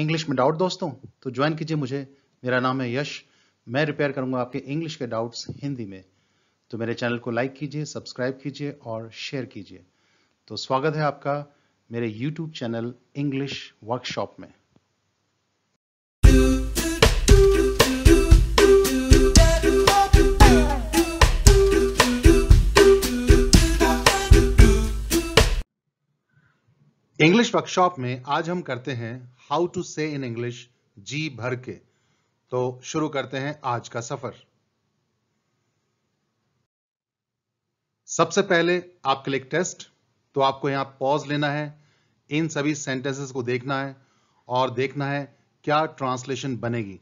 English में doubt दोस्तों तो ज्वाइन कीजिए मुझे मेरा नाम है यश मैं रिपेयर करूंगा आपके इंग्लिश के डाउट्स हिंदी में तो मेरे चैनल को लाइक कीजिए सब्सक्राइब कीजिए और शेयर कीजिए तो स्वागत है आपका मेरे यूट्यूब चैनल इंग्लिश वर्कशॉप में इंग्लिश वर्कशॉप में आज हम करते हैं हाउ टू से इन इंग्लिश जी भर के तो शुरू करते हैं आज का सफर सबसे पहले आप क्लिक एक टेस्ट तो आपको यहां पॉज लेना है इन सभी सेंटेंसेस को देखना है और देखना है क्या ट्रांसलेशन बनेगी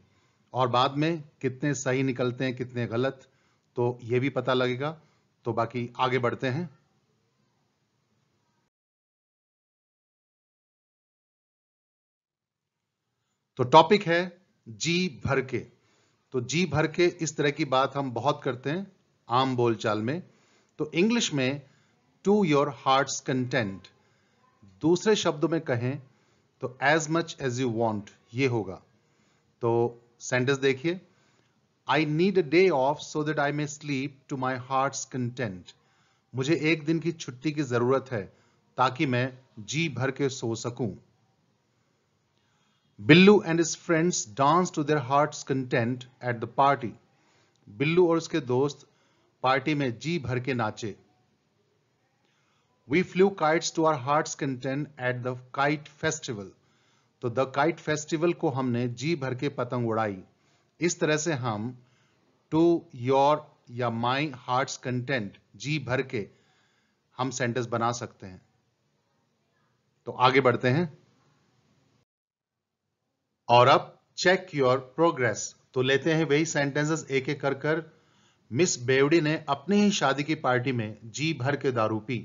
और बाद में कितने सही निकलते हैं कितने गलत तो यह भी पता लगेगा तो बाकी आगे बढ़ते हैं तो टॉपिक है जी भर के तो जी भर के इस तरह की बात हम बहुत करते हैं आम बोलचाल में तो इंग्लिश में टू योर हार्ट्स कंटेंट दूसरे शब्दों में कहें तो as much as you want ये होगा तो सेंटेंस देखिए I need a day off so that I may sleep to my heart's content मुझे एक दिन की छुट्टी की जरूरत है ताकि मैं जी भर के सो सकूं Billu and his friends dance to their heart content at the party Billu और उसके दोस्त पार्टी में जी भर के नाचे we flew kites to our heart content at the kite festival तो द काइट फेस्टिवल को हमने जी भर के पतंग उड़ाई इस तरह से हम टू योर या माई हार्ट कंटेंट जी भर के हम सेंटेंस बना सकते हैं तो आगे बढ़ते हैं और अब चेक योर प्रोग्रेस तो लेते हैं वही सेंटेंसेस एक एक कर कर मिस बेवडी ने अपनी ही शादी की पार्टी में जी भर के दारू पी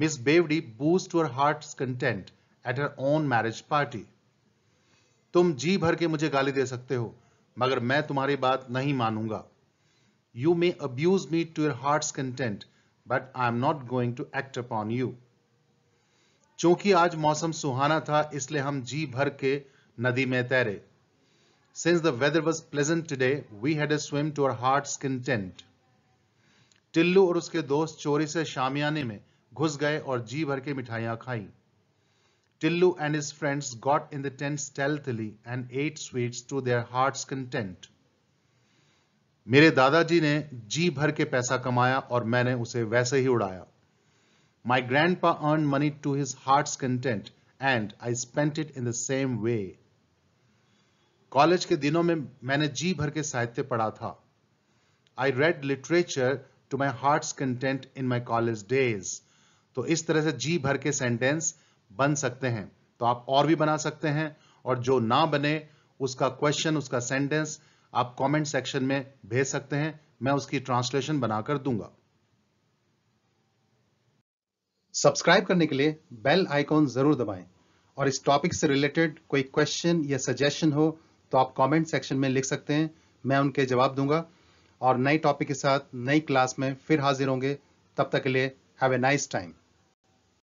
मिस बेवडी boozed your heart content at her own marriage party तुम जी भर के मुझे गाली दे सकते हो मगर मैं तुम्हारी बात नहीं मानूंगा you may abuse me to your heart content but I am not going to act upon you चूंकि आज मौसम सुहाना था इसलिए हम जी भर के नदी में तैरे since the weather was pleasant today we had swim to our heart heart's content. Tillu और उसके दोस्त चोरी से शामियाने में घुस गए और जी भर के मिठाइयां खाई Tillu and his friends got in the tent stealthily and ate sweets to their hearts content मेरे दादाजी ने जी भर के पैसा कमाया और मैंने उसे वैसे ही उड़ाया my grandpa earned money to his heart content and I spent it in the same way. College के दिनों में मैंने जी भर के साहित्य पढ़ा था I read literature to my heart content in my college days तो इस तरह से जी भर के सेंटेंस बन सकते हैं तो आप और भी बना सकते हैं और जो ना बने उसका क्वेश्चन उसका सेंटेंस आप कमेंट सेक्शन में भेज सकते हैं मैं उसकी ट्रांसलेशन बनाकर दूंगा सब्सक्राइब करने के लिए बेल आइकॉन जरूर दबाएं और इस टॉपिक से रिलेटेड कोई क्वेश्चन या सजेशन हो तो आप कमेंट सेक्शन में लिख सकते हैं मैं उनके जवाब दूंगा और नए टॉपिक के साथ नई क्लास में फिर हाजिर होंगे तब तक के लिए हैव ए नाइस टाइम